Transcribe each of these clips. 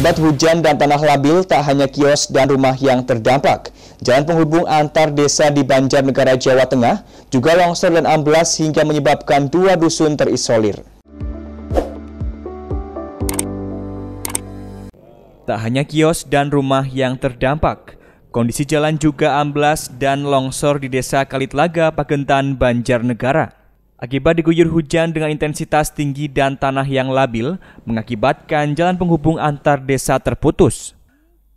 Akibat hujan dan tanah labil, tak hanya kios dan rumah yang terdampak. Jalan penghubung antar desa di Banjarnegara, Jawa Tengah juga longsor dan amblas hingga menyebabkan dua dusun terisolir. Tak hanya kios dan rumah yang terdampak, kondisi jalan juga amblas dan longsor di desa Kalitlaga, Pakentan Banjarnegara. Akibat diguyur hujan dengan intensitas tinggi dan tanah yang labil, mengakibatkan jalan penghubung antar desa terputus.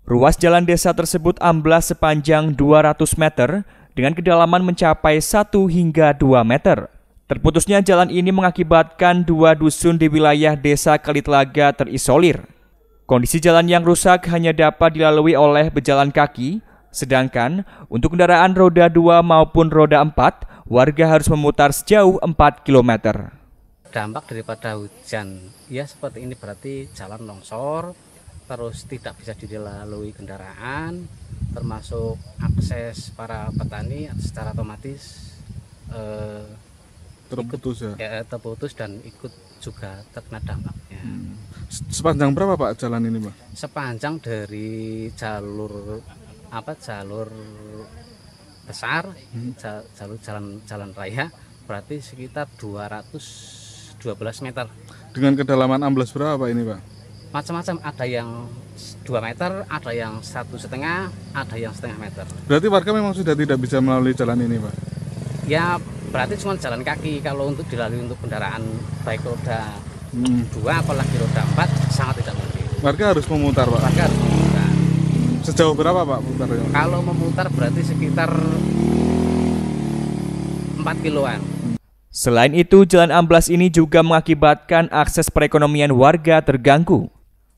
Ruas jalan desa tersebut amblas sepanjang 200 meter dengan kedalaman mencapai 1 hingga 2 meter. Terputusnya jalan ini mengakibatkan dua dusun di wilayah desa Kalitlaga terisolir. Kondisi jalan yang rusak hanya dapat dilalui oleh berjalan kaki, sedangkan untuk kendaraan roda 2 maupun roda 4 warga harus memutar sejauh 4 km. Dampak daripada hujan, ya seperti ini berarti jalan longsor, terus tidak bisa dilalui kendaraan, termasuk akses para petani secara otomatis eh, terputus ikut, ya? ya terputus dan ikut juga terkena dampaknya. Hmm. Sepanjang berapa Pak jalan ini Pak? Sepanjang dari jalur apa jalur besar jalur jalan jalan raya berarti sekitar 212 meter. Dengan kedalaman amblas berapa ini pak? Macam-macam ada yang 2 meter, ada yang satu setengah, ada yang setengah meter. Berarti warga memang sudah tidak bisa melalui jalan ini pak? Ya berarti cuma jalan kaki kalau untuk dilalui untuk kendaraan baik roda hmm. dua apalagi roda empat sangat tidak mungkin. Warga harus memutar pak? Warga harus memutar. Sejauh berapa Pak ya? Kalau memutar berarti sekitar 4 kiloan. Selain itu, jalan amblas ini juga mengakibatkan akses perekonomian warga terganggu.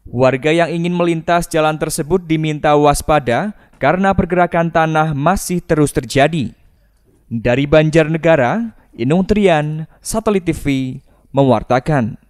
Warga yang ingin melintas jalan tersebut diminta waspada karena pergerakan tanah masih terus terjadi. Dari Banjarnegara, Inung Trian, Satelit TV, mewartakan.